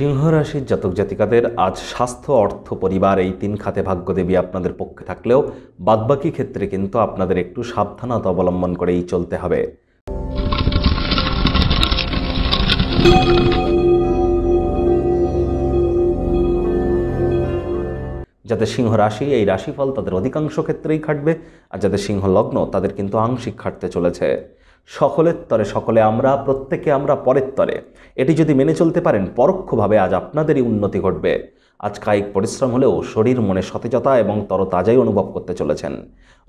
সিংহ রাশির জাতক জাতিকাদের আজ স্বাস্থ্য অর্থ পরিবার এই তিন খাতে ভাগ্যদেবী আপনাদের পক্ষে থাকলেও বাদবাকি ক্ষেত্রে কিন্তু আপনাদের একটু সাবধানতা অবলম্বন করেই চলতে হবে যাদের সিংহ রাশি এই রাশিফল তাদের অধিকাংশ ক্ষেত্রেই খাটবে আর যাদের সিংহ লগ্ন তাদের কিন্তু আংশিক খাটতে চলেছে সকলের তরে সকলে আমরা প্রত্যেকে আমরা পরের তরে এটি যদি মেনে চলতে পারেন পরোক্ষভাবে আজ আপনাদেরই উন্নতি ঘটবে আজ কায়িক পরিশ্রম হলেও শরীর মনে সতেজতা এবং তরতাজাই অনুভব করতে চলেছেন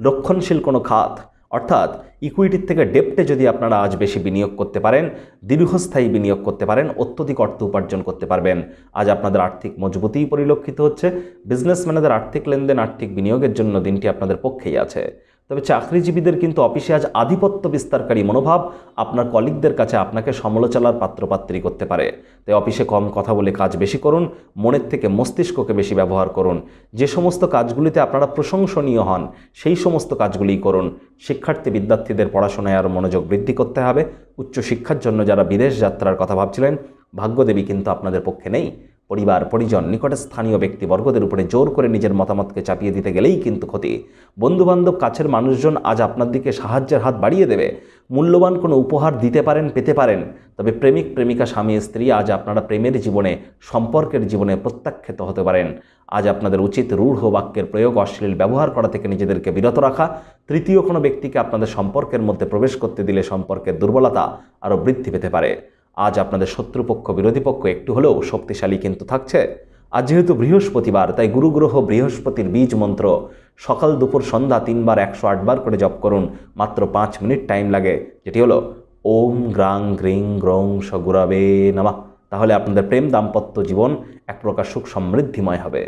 রক্ষণশীল কোনো খাত অর্থাৎ ইকুইটির থেকে ডেপ্টে যদি আপনারা আজ বেশি বিনিয়োগ করতে পারেন দীর্ঘস্থায়ী বিনিয়োগ করতে পারেন অত্যধিক অর্থ উপার্জন করতে পারবেন আজ আপনাদের আর্থিক মজবুতি পরিলক্ষিত হচ্ছে বিজনেসম্যানদের আর্থিক লেনদেন আর্থিক বিনিয়োগের জন্য দিনটি আপনাদের পক্ষেই আছে তবে চাকরিজীবীদের কিন্তু অফিসে আজ আধিপত্য বিস্তারকারী মনোভাব আপনার কলিগদের কাছে আপনাকে সমালোচনার পাত্রপাত্রী করতে পারে তাই অফিসে কম কথা বলে কাজ বেশি করুন মনের থেকে মস্তিষ্ককে বেশি ব্যবহার করুন যে সমস্ত কাজগুলিতে আপনারা প্রশংসনীয় হন সেই সমস্ত কাজগুলি করুন শিক্ষার্থী বিদ্যার্থীদের পড়াশোনায় আরও মনোযোগ বৃদ্ধি করতে হবে উচ্চশিক্ষার জন্য যারা বিদেশ যাত্রার কথা ভাবছিলেন ভাগ্যদেবী কিন্তু আপনাদের পক্ষে নেই পরিবার পরিজন নিকটে স্থানীয় ব্যক্তিবর্গদের উপরে জোর করে নিজের মতামতকে চাপিয়ে দিতে গেলেই কিন্তু ক্ষতি বন্ধুবান্ধব কাছের মানুষজন আজ আপনার দিকে সাহায্যের হাত বাড়িয়ে দেবে মূল্যবান কোনো উপহার দিতে পারেন পেতে পারেন তবে প্রেমিক প্রেমিকা স্বামী স্ত্রী আজ আপনারা প্রেমের জীবনে সম্পর্কের জীবনে প্রত্যাখ্যাত হতে পারেন আজ আপনাদের উচিত রূঢ় বাক্যের প্রয়োগ অশ্লীল ব্যবহার করা থেকে নিজেদেরকে বিরত রাখা তৃতীয় কোনো ব্যক্তিকে আপনাদের সম্পর্কের মধ্যে প্রবেশ করতে দিলে সম্পর্কের দুর্বলতা আরও বৃদ্ধি পেতে পারে আজ আপনাদের শত্রুপক্ষ বিরোধী পক্ষ একটু হলেও শক্তিশালী কিন্তু থাকছে আজ যেহেতু বৃহস্পতিবার তাই গুরুগ্রহ বৃহস্পতির বীজ মন্ত্র সকাল দুপুর সন্ধ্যা তিনবার একশো আটবার করে জপ করুন মাত্র পাঁচ মিনিট টাইম লাগে যেটি হলো ওম গ্রাং গ্রিং গ্রং সগুরাবে নামা তাহলে আপনাদের প্রেম দাম্পত্য জীবন এক প্রকার সুখ সমৃদ্ধিময় হবে